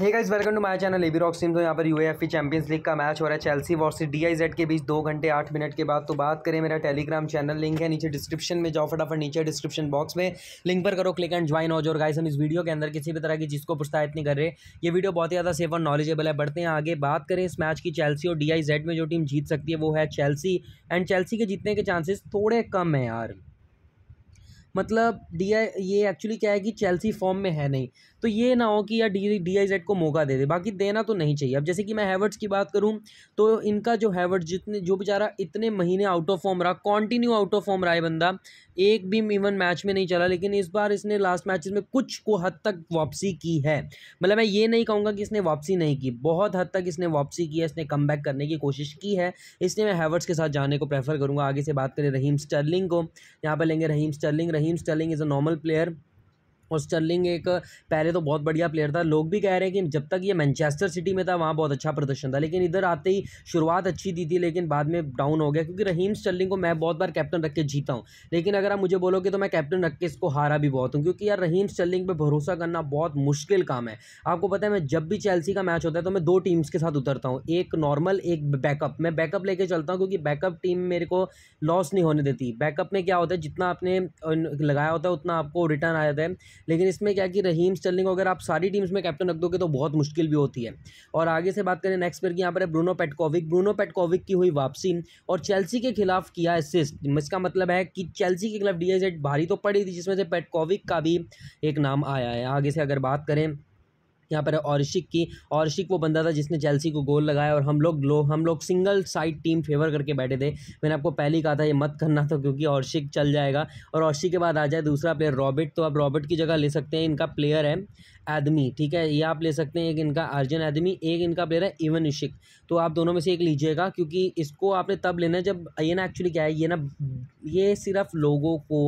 hey guys welcome to my channel AB rock sim तो यहाँ पर यूएफई चैंपियंस लीग का मैच हो रहा है चेल्सी वर्सेस डीआईजेड के बीच दो घंटे आठ मिनट के बाद तो बात करें मेरा टेलीग्राम चैनल लिंक है नीचे डिस्क्रिप्शन में जाओ फटाफट नीचे डिस्क्रिप्शन बॉक्स में लिंक पर करो क्लिक एंड ज्वाइन हो जाओ गाइस हम इस वीडियो के अंदर किसी भी तरह की जिसको प्रोत्साहित नहीं कर रहे ये वीडियो बहुत ही ज़्यादा सेफ और नॉलेजेबल है बढ़ते हैं आगे बात करें इस मैच की चेल्सी और डी में जो टीम जीत सकती है वो है चेल्सी एंड चेल्सी के जीतने के चांसेस थोड़े कम हैं यार मतलब डी आई ये एक्चुअली क्या है कि चेल्सी फॉर्म में है नहीं तो ये ना हो कि यार डी डी आई जेड को मौका दे दे बाकी देना तो नहीं चाहिए अब जैसे कि मैं हैवर्ट्स की बात करूँ तो इनका जो हैवर्ट्स जितने जो बेचारा इतने महीने आउट ऑफ फॉर्म रहा कॉन्टिन्यू आउट ऑफ फॉर्म रहा है बंदा एक भी इवन मैच में नहीं चला लेकिन इस बार इसने लास्ट मैच में कुछ को हद तक वापसी की है मतलब मैं ये नहीं कहूँगा कि इसने वापसी नहीं की बहुत हद तक इसने वापसी की है इसने कम करने की कोशिश की है इसलिए मैं हैवर्ट्स के साथ जाने को प्रेफर करूँगा आगे से बात करें रहीम स्टर्लिंग को यहाँ पर लेंगे Raheem Sterling Raheem Sterling is a normal player और स्टर्लिंग एक पहले तो बहुत बढ़िया प्लेयर था लोग भी कह रहे हैं कि जब तक ये मैनचेस्टर सिटी में था वहाँ बहुत अच्छा प्रदर्शन था लेकिन इधर आते ही शुरुआत अच्छी दी थी लेकिन बाद में डाउन हो गया क्योंकि रहीम स्टर्लिंग को मैं बहुत बार कैप्टन रख के जीता हूँ लेकिन अगर आप मुझे बोलोगे तो मैं कैप्टन रख के इसको हारा भी बहुत हूँ क्योंकि यार रहीम स्टर्लिंग पर भरोसा करना बहुत मुश्किल काम है आपको पता है मैं जब भी चेलसी का मैच होता है तो मैं दो टीम्स के साथ उतरता हूँ एक नॉर्मल एक बैकअप मैं बैकअप लेके चलता हूँ क्योंकि बैकअप टीम मेरे को लॉस नहीं होने देती बैकअप में क्या होता है जितना आपने लगाया होता है उतना आपको रिटर्न आ जाता है लेकिन इसमें क्या कि रहीम स्टर्लिंग अगर आप सारी टीम्स में कैप्टन रख दोगे तो बहुत मुश्किल भी होती है और आगे से बात करें नेक्स्ट पर की यहाँ पर है ब्रूनो पेटकोविक ब्रूनो पेटकोविक की हुई वापसी और चेल्सी के खिलाफ किया असिस्ट इसका मतलब है कि चेल्सी के खिलाफ डी भारी तो पड़ी थी जिसमें से पेटकोविक का भी एक नाम आया है आगे से अगर बात करें यहाँ पर है औरशिक की औरशिक वो बंदा था जिसने चेल्सी को गोल लगाया और हम लोग लो हम लोग सिंगल साइड टीम फेवर करके बैठे थे मैंने आपको पहले ही कहा था ये मत करना था तो क्योंकि औरशिक चल जाएगा और औरशिक के बाद आ जाए दूसरा प्लेयर रॉबर्ट तो आप रॉबर्ट की जगह ले सकते हैं इनका प्लेयर है आदमी ठीक है ये आप ले सकते हैं एक इनका अर्जन आदमी एक इनका प्लेयर है इवन इशिक तो आप दोनों में से एक लीजिएगा क्योंकि इसको आपने तब लेना है जब ये ना एक्चुअली क्या है ये ना ये सिर्फ लोगों को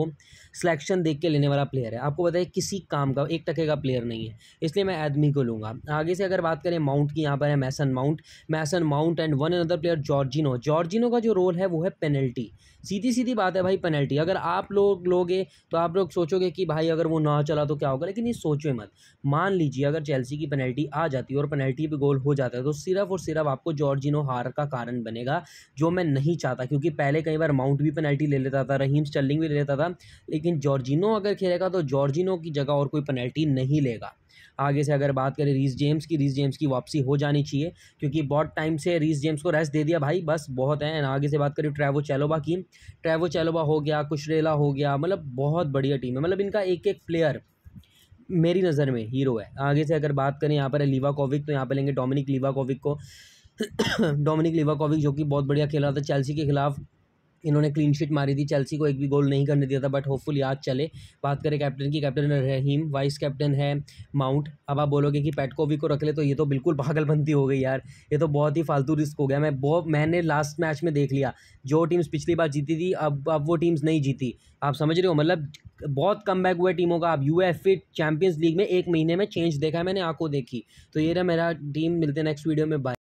सिलेक्शन देख के लेने वाला प्लेयर है आपको बताइए किसी काम का एक टके का प्लेयर नहीं है इसलिए मैं आदमी को लूँगा आगे से अगर बात करें माउंट की यहाँ पर है Mason Mount Mason Mount and one another player Jorginho Jorginho का जो रोल है वो है पेनल्टी सीधी सीधी बात है भाई पेनल्टी अगर आप लोग लोगे तो आप लोग सोचोगे कि भाई अगर वो ना चला तो क्या होगा लेकिन ये सोचो मत मान लीजिए अगर चेल्सी की पेनल्टी आ जाती है और पेनल्टी पे गोल हो जाता है तो सिर्फ और सिर्फ आपको जॉर्जिनो हार का कारण बनेगा जो मैं नहीं चाहता क्योंकि पहले कई बार माउंट भी पेनल्टी पेनल्टी ले लेता था रहीम स्टर्लिंग भी ले लेता था लेकिन जॉर्जिनो अगर खेलेगा तो जॉर्जिनो की जगह और कोई पेनल्टी नहीं लेगा आगे से अगर बात करें रीस जेम्स की रीस जेम्स की वापसी हो जानी चाहिए क्योंकि बहुत टाइम से रीस जेम्स को रेस्ट दे दिया भाई बस बहुत है एंड आगे से बात करें ट्रैवो चैलोबा की ट्रैवो चैलोबा हो गया कुशरेला हो गया मतलब बहुत बढ़िया टीम है मतलब इनका एक एक प्लेयर मेरी नज़र में हीरो है आगे से अगर बात करें यहाँ पर है लीवा कोविक तो यहाँ पर लेंगे डोमिनिक लीवा कोविक को डोमिनिक कोविक जो कि बहुत बढ़िया खेला था चेल्सी के खिलाफ इन्होंने क्लीन शीट मारी थी चेल्सी को एक भी गोल नहीं करने दिया था बट होपफुल याद चले बात करें कैप्टन की कैप्टन रहीम वाइस कैप्टन है माउंट अब आप बोलोगे कि पैटकोवी को रख ले तो ये तो बिल्कुल पागलबंदी हो गई यार ये तो बहुत ही फालतू रिस्क हो गया मैं बहुत मैंने लास्ट मैच में देख लिया जो टीम्स पिछली बार जीती थी अब अब वो टीम्स नहीं जीती आप समझ रहे हो मतलब बहुत कम बैक हुआ टीमों का आप यू एफ चैम्पियंस लीग में एक महीने में चेंज देखा है मैंने आंखों देखी तो ये रहा मेरा टीम मिलते नेक्स्ट वीडियो में बाय